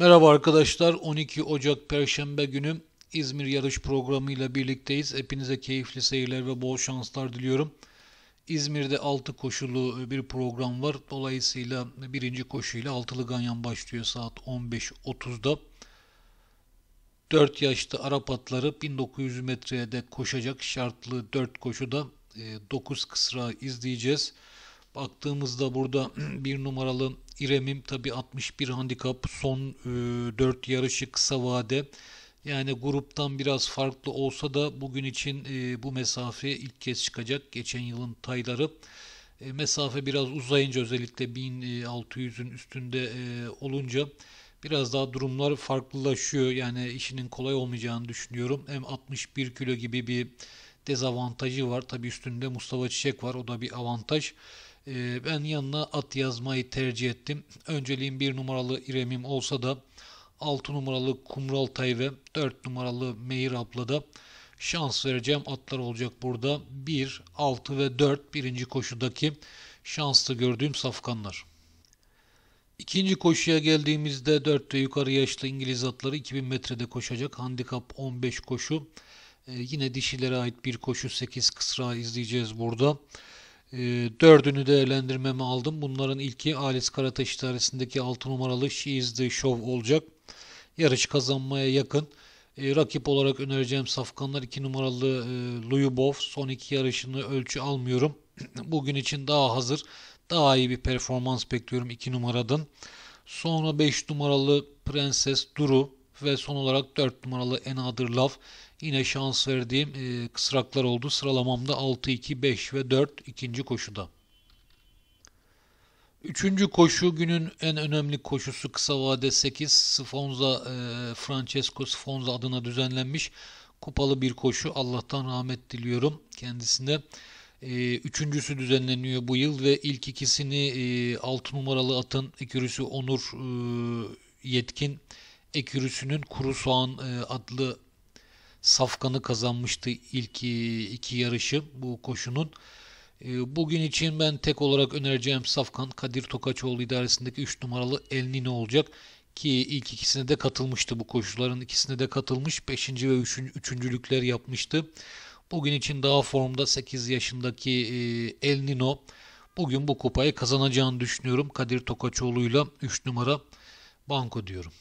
Merhaba arkadaşlar. 12 Ocak Perşembe günü İzmir yarış programıyla birlikteyiz. Hepinize keyifli seyirler ve bol şanslar diliyorum. İzmir'de 6 koşulu bir program var. Dolayısıyla birinci koşuyla altılı ganyan başlıyor saat 15.30'da. 4 yaşlı Arap atları 1900 metreye de koşacak şartlı 4 koşuda 9 e, kısra izleyeceğiz. Baktığımızda burada bir numaralı İrem'im tabi 61 handikap son e, 4 yarışı kısa vade. Yani gruptan biraz farklı olsa da bugün için e, bu mesafeye ilk kez çıkacak. Geçen yılın tayları e, mesafe biraz uzayınca özellikle 1600'ün e, üstünde e, olunca biraz daha durumlar farklılaşıyor. Yani işinin kolay olmayacağını düşünüyorum. Hem 61 kilo gibi bir dezavantajı var. tabi üstünde Mustafa Çiçek var. O da bir avantaj. Ee, ben yanına at yazmayı tercih ettim. Önceliğim bir numaralı İrem'im olsa da 6 numaralı Kumral Tay ve 4 numaralı Meyir abla da şans vereceğim atlar olacak burada. 1, 6 ve 4 birinci koşudaki şanslı gördüğüm safkanlar. İkinci koşuya geldiğimizde 4 ve yukarı yaşlı İngiliz atları 2000 metrede koşacak. Handikap 15 koşu. Ee, yine dişilere ait bir koşu 8 kısra izleyeceğiz burada. E, dördünü değerlendirmemi aldım. Bunların ilki Alice Karataş tarihindeki 6 numaralı She is the Show olacak. Yarış kazanmaya yakın. E, rakip olarak önereceğim safkanlar 2 numaralı e, Luyubov. Son iki yarışını ölçü almıyorum. Bugün için daha hazır. Daha iyi bir performans bekliyorum 2 numaradan. Sonra 5 numaralı Prenses Duru ve son olarak 4 numaralı Enadır Love yine şans verdiğim e, kısraklar oldu. Sıralamamda 6, 2, 5 ve 4 ikinci koşuda. Üçüncü koşu günün en önemli koşusu kısa vade 8. Sfonza, e, Francesco Sfonza adına düzenlenmiş kupalı bir koşu. Allah'tan rahmet diliyorum kendisine. E, üçüncüsü düzenleniyor bu yıl ve ilk ikisini e, 6 numaralı atın ikürüsü Onur e, Yetkin Ekürüsü'nün Kuru Soğan e, adlı safkanı kazanmıştı ilk e, iki yarışı bu koşunun. E, bugün için ben tek olarak önereceğim safkan Kadir Tokaçoğlu idaresindeki 3 numaralı El Nino olacak. Ki ilk ikisine de katılmıştı bu koşuların ikisine de katılmış. 5. ve 3. Üçün, üçüncülükler yapmıştı. Bugün için daha formda 8 yaşındaki El Nino bugün bu kupayı kazanacağını düşünüyorum. Kadir Tokaçoğlu'yla 3 numara banko diyorum.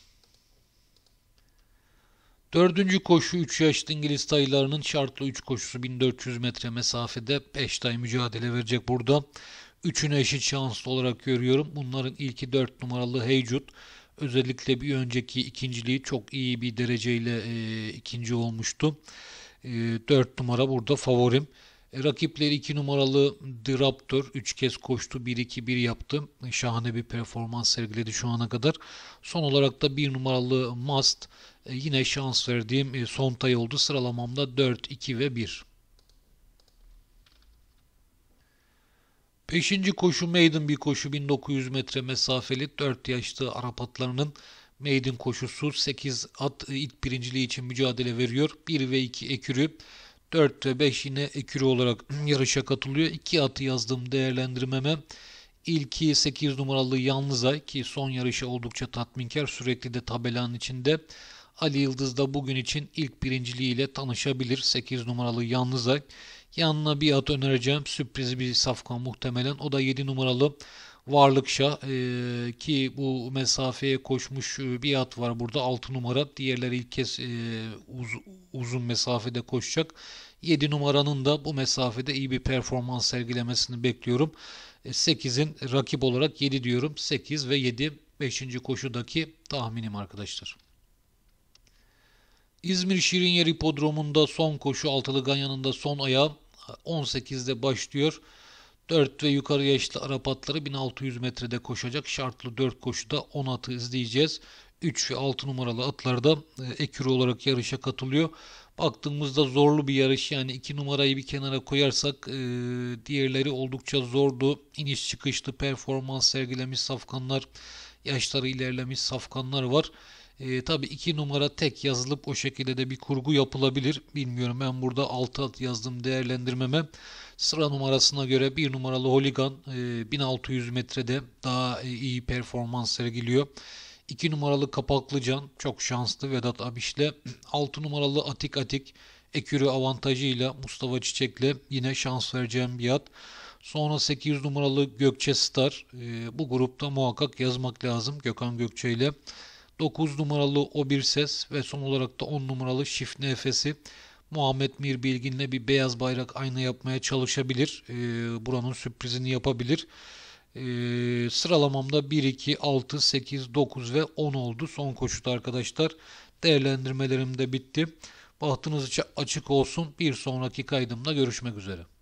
Dördüncü koşu 3 yaşlı İngiliz tayılarının şartlı 3 koşusu 1400 metre mesafede 5 tay mücadele verecek burada. Üçünü eşit şanslı olarak görüyorum. Bunların ilki 4 numaralı Heycut. Özellikle bir önceki ikinciliği çok iyi bir dereceyle e, ikinci olmuştu. E, 4 numara burada favorim. E, rakipleri 2 numaralı The Raptor 3 kez koştu 1-2-1 yaptı. Şahane bir performans sergiledi şu ana kadar. Son olarak da 1 numaralı Must e, yine şans verdiğim e, son Sontay oldu. Sıralamamda 4-2 ve 1. Beşinci koşu maiden bir koşu 1900 metre mesafeli 4 yaşlı Arap atlarının maiden koşusu 8 at it birinciliği için mücadele veriyor. 1 ve 2 ekürü 4 ve 5 yine ekürü olarak yarışa katılıyor. 2 atı yazdım değerlendirmeme. İlki 8 numaralı Yalnızay ki son yarışı oldukça tatminkar sürekli de tabelanın içinde. Ali Yıldız da bugün için ilk birinciliği ile tanışabilir 8 numaralı Yalnızay. Yanına bir at önereceğim sürpriz bir safkan muhtemelen o da 7 numaralı Varlıkça e, ki bu mesafeye koşmuş e, bir at var burada 6 numara. Diğerleri ilk kez e, uz, uzun mesafede koşacak. 7 numaranın da bu mesafede iyi bir performans sergilemesini bekliyorum. 8'in e, rakip olarak 7 diyorum. 8 ve 7 5. koşudaki tahminim arkadaşlar. İzmir Şirinyer Hipodromu'nda son koşu altılı ganyanında son ayağı 18'de başlıyor. 4 ve yukarı yaşlı Arap atları 1600 metrede koşacak. Şartlı 4 koşuda 10 atı izleyeceğiz. 3 ve 6 numaralı atlar da e, ekür olarak yarışa katılıyor. Baktığımızda zorlu bir yarış yani 2 numarayı bir kenara koyarsak e, diğerleri oldukça zordu. İniş çıkışlı performans sergilemiş safkanlar, yaşları ilerlemiş safkanlar var. E, tabii iki numara tek yazılıp o şekilde de bir kurgu yapılabilir. Bilmiyorum ben burada 6 yazdım değerlendirmeme. Sıra numarasına göre bir numaralı Holigan e, 1600 metrede daha e, iyi performans sergiliyor. 2 numaralı kapaklı can çok şanslı Vedat Abiş'le. 6 numaralı Atik Atik Ekürü avantajıyla Mustafa Çiçek'le yine şans vereceğim bir at. Sonra 8 numaralı Gökçe Star. E, bu grupta muhakkak yazmak lazım Gökhan Gökçe ile. 9 numaralı o bir ses ve son olarak da 10 numaralı Şif nefesi Muhammed Mir Bilgin'le bir beyaz bayrak ayna yapmaya çalışabilir. E, buranın sürprizini yapabilir. E, sıralamamda 1, 2, 6, 8, 9 ve 10 oldu son koşuda arkadaşlar. Değerlendirmelerim de bitti. Bahtınız için açık olsun. Bir sonraki kaydımda görüşmek üzere.